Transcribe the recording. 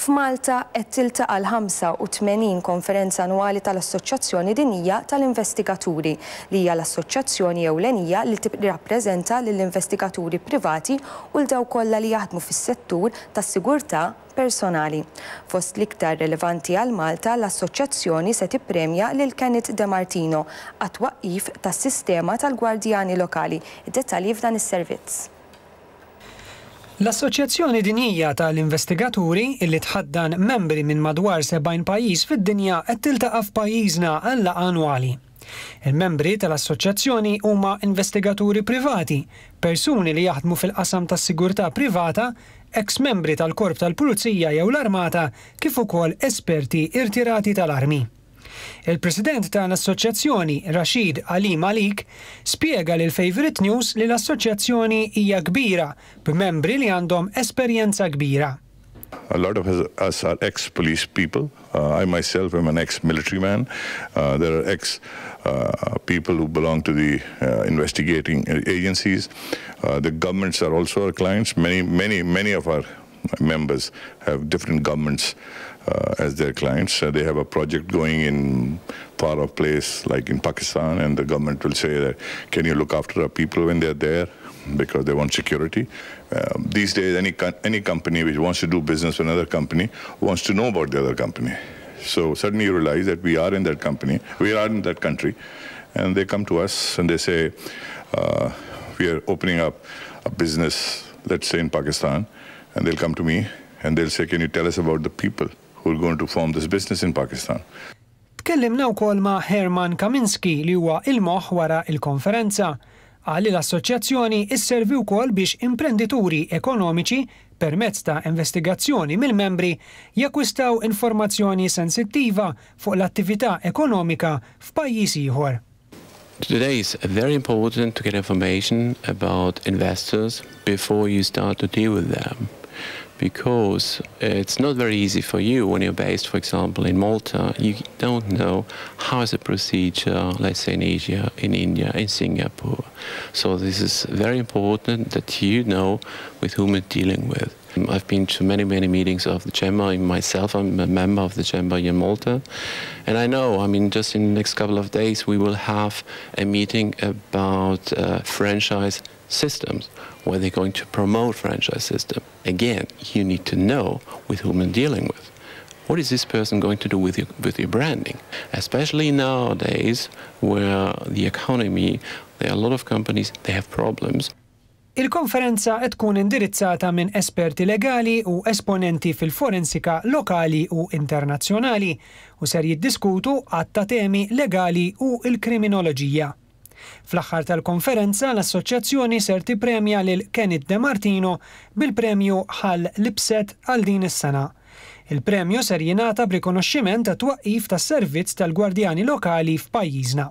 f'Malta qed tilta għal 85 konferenza annwali tal-Assoċjazzjoni Dinija tal-Investigaturi li hija l-assoċjazzjoni ewlenija li tirrappreżenta lill-investigaturi privati u l-daw kollha li jaħdmu fis-settur tas-sigurtà personali. Fost l-iktar relevanti għal Malta, l-Assoċjazzjoni se tippremja lil Kenneth De Martino għat-twaqqif tas-sistema tal-Gwardjani Lokali. Id-detalji f'dan is-servizz. L-Assoċjazzjoni dinija tal-Investigaturi illi tħaddan membri minn madwar 70 pajjiż fid-dinja qed tiltaqa' f'pajjiżna għalla annwali. Il-membri tal-assoċjazzjoni huma investigaturi privati, persuni li jaħdmu fil-qasam tas-sigurtà privata, eks-membri tal-Korp tal-Pulizija jew l-Armata kif ukoll esperti irtirati tal-Armi. Il-President ta' l-Assoċjazzjoni, Rashid Ali Malik, spiega lil Favorite News li l-Assoċjazzjoni hija kbira b'membri li għandhom esperjenza kbira. A lot of us are ex-police people. Uh, I myself am an ex-military man. Uh, there are ex-people uh, who belong to the uh, investigating agencies. Uh, the governments are also our clients. Many, many, many of our members have different governments uh, as their clients. Uh, they have a project going in far off place like in Pakistan and the government will say that can you look after our people when they're there because they want security. Um, these days any, any company which wants to do business with another company wants to know about the other company. So suddenly you realize that we are in that company, we are in that country and they come to us and they say uh, we are opening up a business let's say in Pakistan and they'll come to me and they'll say, can you tell us about the people who are going to form this business in Pakistan? Tkellimna wkoll ma' Herman Kaminski li huwa il-moħ wara il-konferenza. Għalli l-assoċjazzjoni isservi wkoll biex imprendituri ekonomiċi permezz ta' investigazzjoni mill-membri jakwistaw informazzjoni sensittiva fuq l-attività ekonomika f'pajjiż ieħor. Today is very important to get information about investors before you start to deal with them. because it's not very easy for you when you're based, for example, in Malta. You don't know how is the procedure, let's say in Asia, in India, in Singapore. So this is very important that you know with whom you're dealing with. Um, I've been to many, many meetings of the chamber. Myself, I'm a member of the chamber in Malta. And I know, I mean, just in the next couple of days, we will have a meeting about uh, franchise systems, where they're going to promote franchise system again, you need to know with whom you're dealing with. What is this person going to do with your, with your branding? Especially nowadays, where the economy, there are a lot of companies, they have problems. Il-konferenza qed tkun indirizzata minn esperti legali u esponenti fil-forensika lokali u internazzjonali u ser jiddiskutu għatta temi legali u il-kriminoloġija. Fl-aħħar tal-konferenza l-assoċjazzjoni ser tippremja lil Kenneth De Martino bil-premju ħal Lipset għal din is-sena. Il-premju ser jingħata b'rikonoxximent ta' twaqqif tas-servizz tal-gwardjani lokali f'pajjiżna.